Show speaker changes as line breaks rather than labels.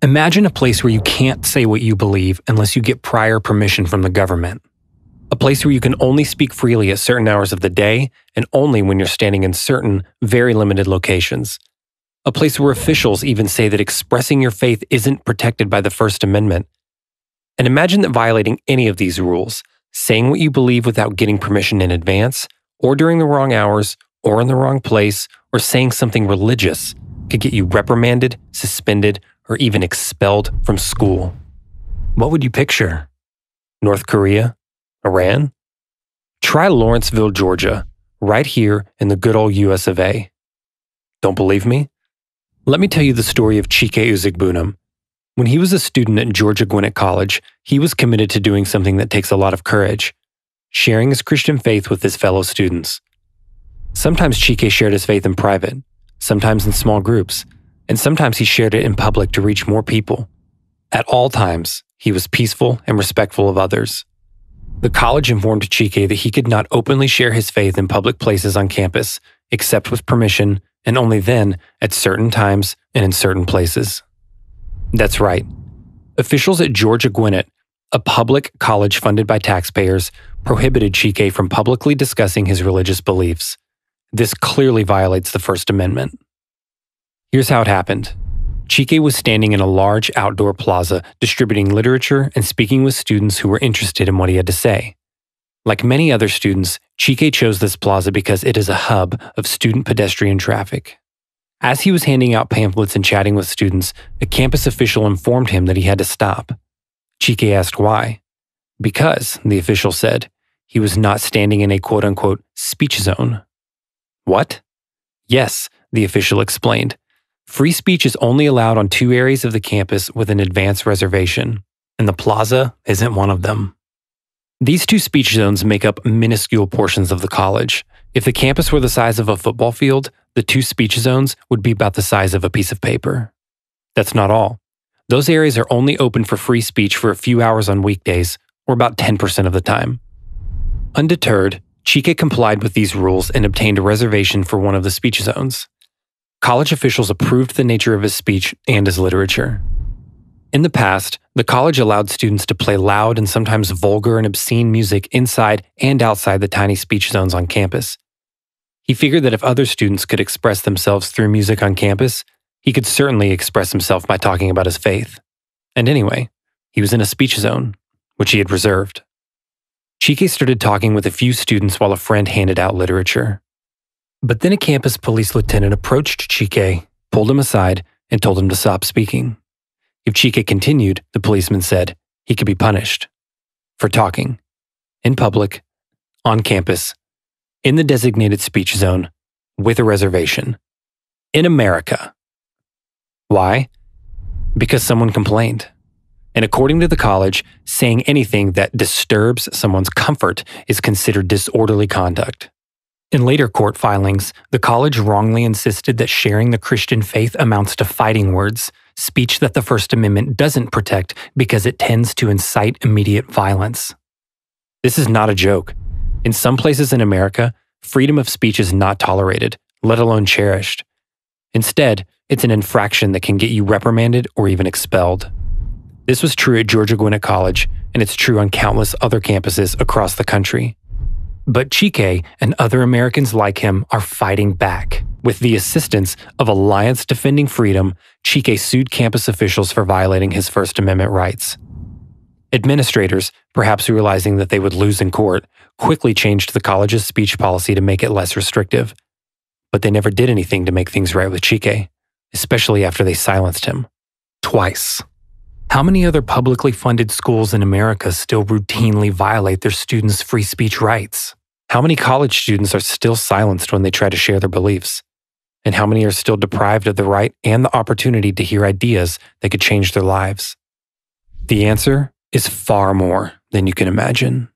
Imagine a place where you can't say what you believe unless you get prior permission from the government. A place where you can only speak freely at certain hours of the day and only when you're standing in certain, very limited locations. A place where officials even say that expressing your faith isn't protected by the First Amendment. And imagine that violating any of these rules, saying what you believe without getting permission in advance, or during the wrong hours, or in the wrong place, or saying something religious, could get you reprimanded, suspended, or even expelled from school. What would you picture? North Korea? Iran? Try Lawrenceville, Georgia, right here in the good old US of A. Don't believe me? Let me tell you the story of Chike Uzigbunam. When he was a student at Georgia Gwinnett College, he was committed to doing something that takes a lot of courage sharing his Christian faith with his fellow students. Sometimes Chike shared his faith in private, sometimes in small groups, and sometimes he shared it in public to reach more people. At all times, he was peaceful and respectful of others. The college informed Chike that he could not openly share his faith in public places on campus, except with permission, and only then at certain times and in certain places. That's right. Officials at Georgia Gwinnett, a public college funded by taxpayers, prohibited Chike from publicly discussing his religious beliefs. This clearly violates the First Amendment. Here's how it happened. Chike was standing in a large outdoor plaza distributing literature and speaking with students who were interested in what he had to say. Like many other students, Chike chose this plaza because it is a hub of student pedestrian traffic. As he was handing out pamphlets and chatting with students, a campus official informed him that he had to stop. Chike asked why. Because, the official said, he was not standing in a quote unquote speech zone. What? Yes, the official explained. Free speech is only allowed on two areas of the campus with an advance reservation, and the plaza isn't one of them. These two speech zones make up minuscule portions of the college. If the campus were the size of a football field, the two speech zones would be about the size of a piece of paper. That's not all. Those areas are only open for free speech for a few hours on weekdays, or about 10% of the time. Undeterred, Chica complied with these rules and obtained a reservation for one of the speech zones college officials approved the nature of his speech and his literature. In the past, the college allowed students to play loud and sometimes vulgar and obscene music inside and outside the tiny speech zones on campus. He figured that if other students could express themselves through music on campus, he could certainly express himself by talking about his faith. And anyway, he was in a speech zone, which he had reserved. Chike started talking with a few students while a friend handed out literature. But then a campus police lieutenant approached Chike, pulled him aside, and told him to stop speaking. If Chike continued, the policeman said, he could be punished for talking in public, on campus, in the designated speech zone, with a reservation, in America. Why? Because someone complained. And according to the college, saying anything that disturbs someone's comfort is considered disorderly conduct. In later court filings, the college wrongly insisted that sharing the Christian faith amounts to fighting words, speech that the First Amendment doesn't protect because it tends to incite immediate violence. This is not a joke. In some places in America, freedom of speech is not tolerated, let alone cherished. Instead, it's an infraction that can get you reprimanded or even expelled. This was true at Georgia Gwinnett College, and it's true on countless other campuses across the country. But Chike and other Americans like him are fighting back. With the assistance of Alliance Defending Freedom, Chike sued campus officials for violating his First Amendment rights. Administrators, perhaps realizing that they would lose in court, quickly changed the college's speech policy to make it less restrictive. But they never did anything to make things right with Chike, especially after they silenced him. Twice. How many other publicly funded schools in America still routinely violate their students' free speech rights? How many college students are still silenced when they try to share their beliefs? And how many are still deprived of the right and the opportunity to hear ideas that could change their lives? The answer is far more than you can imagine.